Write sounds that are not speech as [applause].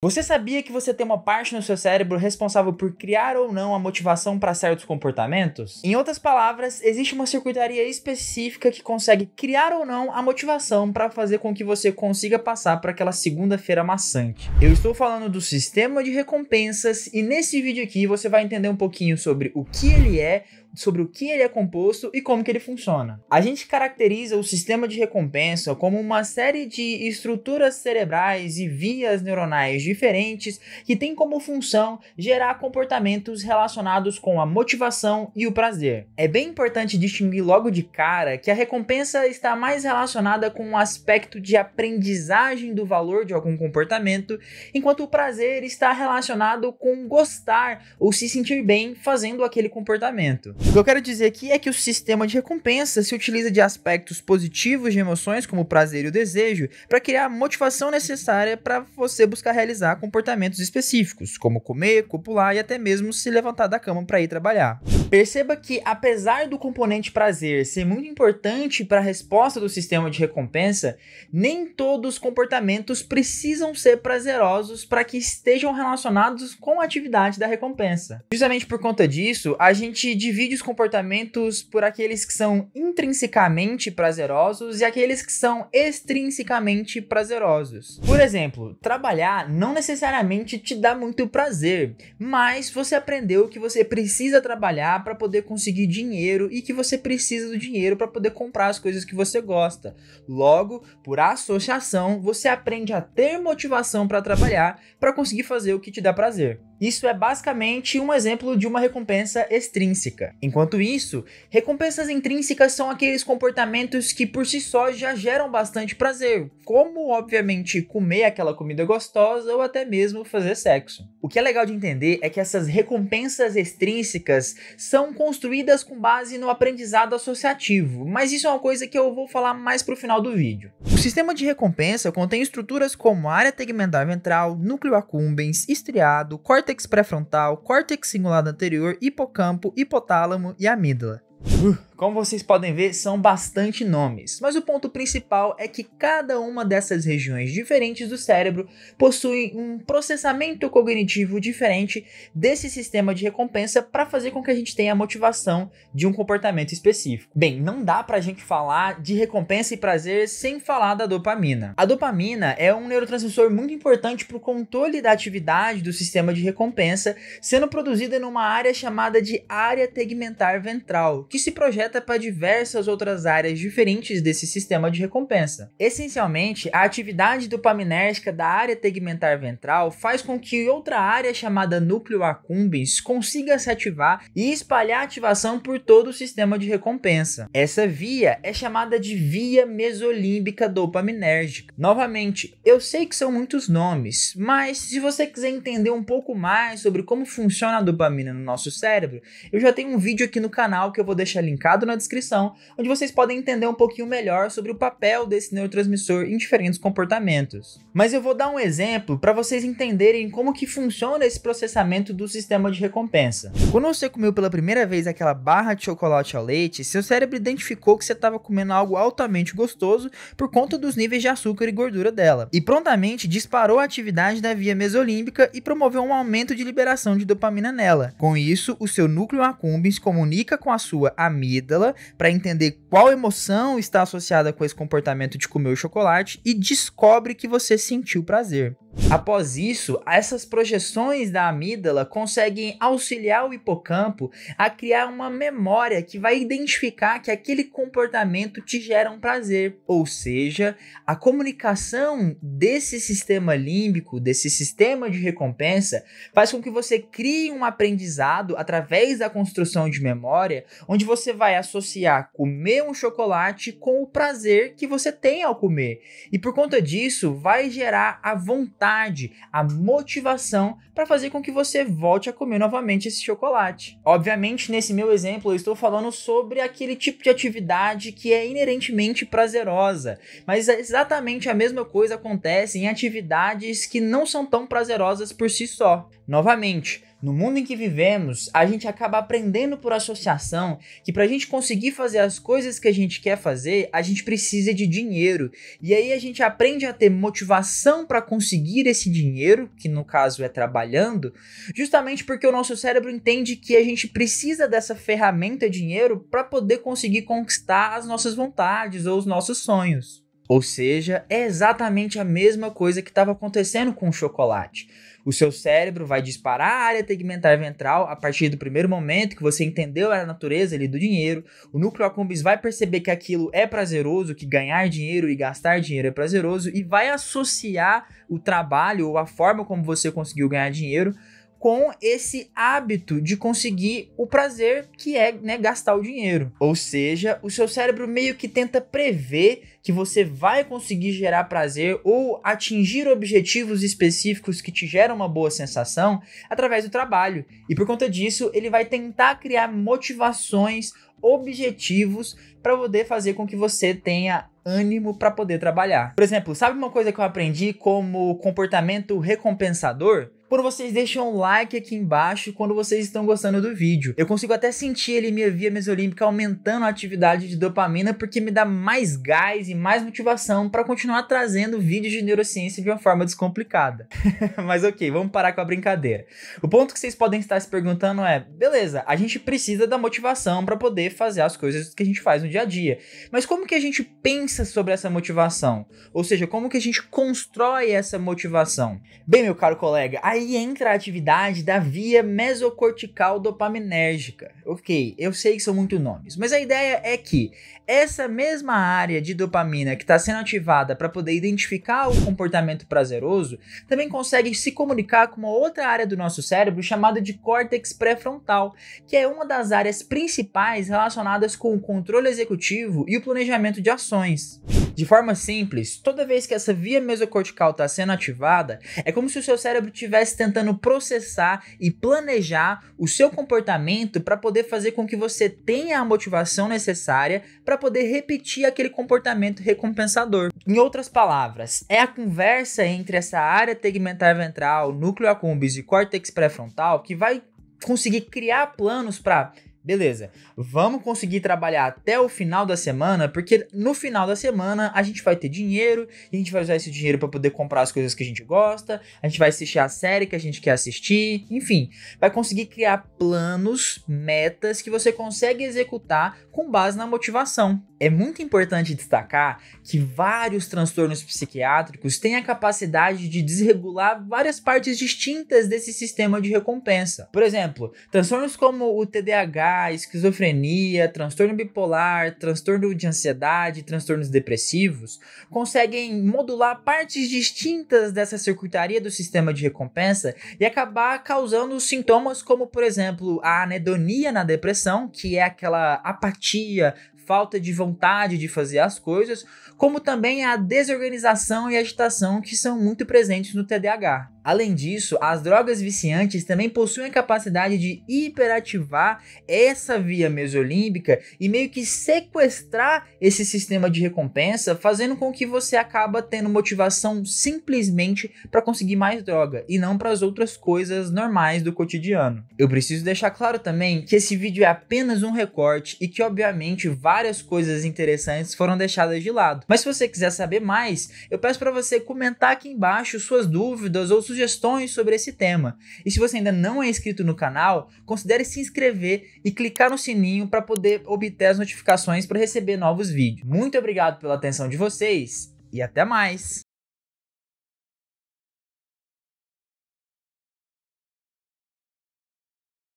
Você sabia que você tem uma parte no seu cérebro responsável por criar ou não a motivação para certos comportamentos? Em outras palavras, existe uma circuitaria específica que consegue criar ou não a motivação para fazer com que você consiga passar para aquela segunda-feira maçante. Eu estou falando do sistema de recompensas e nesse vídeo aqui você vai entender um pouquinho sobre o que ele é, sobre o que ele é composto e como que ele funciona. A gente caracteriza o sistema de recompensa como uma série de estruturas cerebrais e vias neuronais diferentes que tem como função gerar comportamentos relacionados com a motivação e o prazer. É bem importante distinguir logo de cara que a recompensa está mais relacionada com um aspecto de aprendizagem do valor de algum comportamento, enquanto o prazer está relacionado com gostar ou se sentir bem fazendo aquele comportamento. O que eu quero dizer aqui é que o sistema de recompensa se utiliza de aspectos positivos de emoções, como o prazer e o desejo, para criar a motivação necessária para você buscar realizar comportamentos específicos, como comer, copular e até mesmo se levantar da cama para ir trabalhar. Perceba que, apesar do componente prazer ser muito importante para a resposta do sistema de recompensa, nem todos os comportamentos precisam ser prazerosos para que estejam relacionados com a atividade da recompensa. Justamente por conta disso, a gente divide os comportamentos por aqueles que são intrinsecamente prazerosos e aqueles que são extrinsecamente prazerosos. Por exemplo, trabalhar não necessariamente te dá muito prazer, mas você aprendeu que você precisa trabalhar para poder conseguir dinheiro e que você precisa do dinheiro para poder comprar as coisas que você gosta. Logo, por associação, você aprende a ter motivação para trabalhar para conseguir fazer o que te dá prazer. Isso é basicamente um exemplo de uma recompensa extrínseca. Enquanto isso, recompensas intrínsecas são aqueles comportamentos que por si só já geram bastante prazer, como obviamente comer aquela comida gostosa ou até mesmo fazer sexo. O que é legal de entender é que essas recompensas extrínsecas são construídas com base no aprendizado associativo, mas isso é uma coisa que eu vou falar mais pro final do vídeo. O sistema de recompensa contém estruturas como área tegmental ventral, núcleo accumbens, estriado, corte córtex pré-frontal, córtex cingulado anterior, hipocampo, hipotálamo e amígdala. Como vocês podem ver, são bastante nomes, mas o ponto principal é que cada uma dessas regiões diferentes do cérebro possui um processamento cognitivo diferente desse sistema de recompensa para fazer com que a gente tenha a motivação de um comportamento específico. Bem, não dá para a gente falar de recompensa e prazer sem falar da dopamina. A dopamina é um neurotransmissor muito importante para o controle da atividade do sistema de recompensa, sendo produzida numa área chamada de área tegmentar ventral que se projeta para diversas outras áreas diferentes desse sistema de recompensa. Essencialmente, a atividade dopaminérgica da área tegmentar ventral faz com que outra área chamada núcleo accumbens consiga se ativar e espalhar ativação por todo o sistema de recompensa. Essa via é chamada de via mesolímbica dopaminérgica. Novamente, eu sei que são muitos nomes, mas se você quiser entender um pouco mais sobre como funciona a dopamina no nosso cérebro, eu já tenho um vídeo aqui no canal que eu vou deixar linkado na descrição, onde vocês podem entender um pouquinho melhor sobre o papel desse neurotransmissor em diferentes comportamentos. Mas eu vou dar um exemplo para vocês entenderem como que funciona esse processamento do sistema de recompensa. Quando você comeu pela primeira vez aquela barra de chocolate ao leite, seu cérebro identificou que você estava comendo algo altamente gostoso por conta dos níveis de açúcar e gordura dela, e prontamente disparou a atividade da via mesolímbica e promoveu um aumento de liberação de dopamina nela. Com isso, o seu núcleo accumbens comunica com a sua sua amígdala para entender qual emoção está associada com esse comportamento de comer o chocolate e descobre que você sentiu prazer. Após isso, essas projeções da amígdala conseguem auxiliar o hipocampo a criar uma memória que vai identificar que aquele comportamento te gera um prazer. Ou seja, a comunicação desse sistema límbico, desse sistema de recompensa, faz com que você crie um aprendizado através da construção de memória, onde você vai associar comer um chocolate com o prazer que você tem ao comer. E por conta disso, vai gerar a vontade vontade, a motivação para fazer com que você volte a comer novamente esse chocolate. Obviamente, nesse meu exemplo, eu estou falando sobre aquele tipo de atividade que é inerentemente prazerosa, mas é exatamente a mesma coisa acontece em atividades que não são tão prazerosas por si só. Novamente, no mundo em que vivemos, a gente acaba aprendendo por associação que para a gente conseguir fazer as coisas que a gente quer fazer, a gente precisa de dinheiro. E aí a gente aprende a ter motivação para conseguir esse dinheiro, que no caso é trabalhando, justamente porque o nosso cérebro entende que a gente precisa dessa ferramenta dinheiro para poder conseguir conquistar as nossas vontades ou os nossos sonhos. Ou seja, é exatamente a mesma coisa que estava acontecendo com o chocolate. O seu cérebro vai disparar a área tegmentar ventral a partir do primeiro momento que você entendeu a natureza ali do dinheiro. O núcleo accumbens vai perceber que aquilo é prazeroso, que ganhar dinheiro e gastar dinheiro é prazeroso e vai associar o trabalho ou a forma como você conseguiu ganhar dinheiro com esse hábito de conseguir o prazer que é né, gastar o dinheiro. Ou seja, o seu cérebro meio que tenta prever que você vai conseguir gerar prazer ou atingir objetivos específicos que te geram uma boa sensação através do trabalho. E por conta disso, ele vai tentar criar motivações, objetivos para poder fazer com que você tenha ânimo para poder trabalhar. Por exemplo, sabe uma coisa que eu aprendi como comportamento recompensador? quando vocês deixam um like aqui embaixo, quando vocês estão gostando do vídeo. Eu consigo até sentir ele minha via mesolímpica aumentando a atividade de dopamina porque me dá mais gás e mais motivação para continuar trazendo vídeos de neurociência de uma forma descomplicada. [laughs] Mas ok, vamos parar com a brincadeira. O ponto que vocês podem estar se perguntando é: beleza, a gente precisa da motivação para poder fazer as coisas que a gente faz no dia a dia. Mas como que a gente pensa sobre essa motivação? Ou seja, como que a gente constrói essa motivação? Bem, meu caro colega, a Aí entra a atividade da via mesocortical dopaminérgica. Ok, eu sei que são muitos nomes, mas a ideia é que essa mesma área de dopamina que está sendo ativada para poder identificar o comportamento prazeroso também consegue se comunicar com uma outra área do nosso cérebro chamada de córtex pré-frontal, que é uma das áreas principais relacionadas com o controle executivo e o planejamento de ações. De forma simples, toda vez que essa via mesocortical está sendo ativada, é como se o seu cérebro estivesse tentando processar e planejar o seu comportamento para poder fazer com que você tenha a motivação necessária para poder repetir aquele comportamento recompensador. Em outras palavras, é a conversa entre essa área tegmentar ventral, núcleo accumbens e córtex pré-frontal que vai conseguir criar planos para beleza, vamos conseguir trabalhar até o final da semana, porque no final da semana a gente vai ter dinheiro e a gente vai usar esse dinheiro para poder comprar as coisas que a gente gosta, a gente vai assistir a série que a gente quer assistir, enfim, vai conseguir criar planos, metas que você consegue executar com base na motivação é muito importante destacar que vários transtornos psiquiátricos têm a capacidade de desregular várias partes distintas desse sistema de recompensa. Por exemplo, transtornos como o TDAH, esquizofrenia, transtorno bipolar, transtorno de ansiedade, transtornos depressivos conseguem modular partes distintas dessa circuitaria do sistema de recompensa e acabar causando sintomas como, por exemplo, a anedonia na depressão, que é aquela apatia, falta de vontade de fazer as coisas, como também a desorganização e agitação que são muito presentes no TDAH. Além disso, as drogas viciantes também possuem a capacidade de hiperativar essa via mesolímbica e meio que sequestrar esse sistema de recompensa, fazendo com que você acaba tendo motivação simplesmente para conseguir mais droga e não para as outras coisas normais do cotidiano. Eu preciso deixar claro também que esse vídeo é apenas um recorte e que obviamente várias coisas interessantes foram deixadas de lado. Mas se você quiser saber mais, eu peço para você comentar aqui embaixo suas dúvidas ou sugestões sugestões sobre esse tema. E se você ainda não é inscrito no canal, considere se inscrever e clicar no sininho para poder obter as notificações para receber novos vídeos. Muito obrigado pela atenção de vocês e até mais!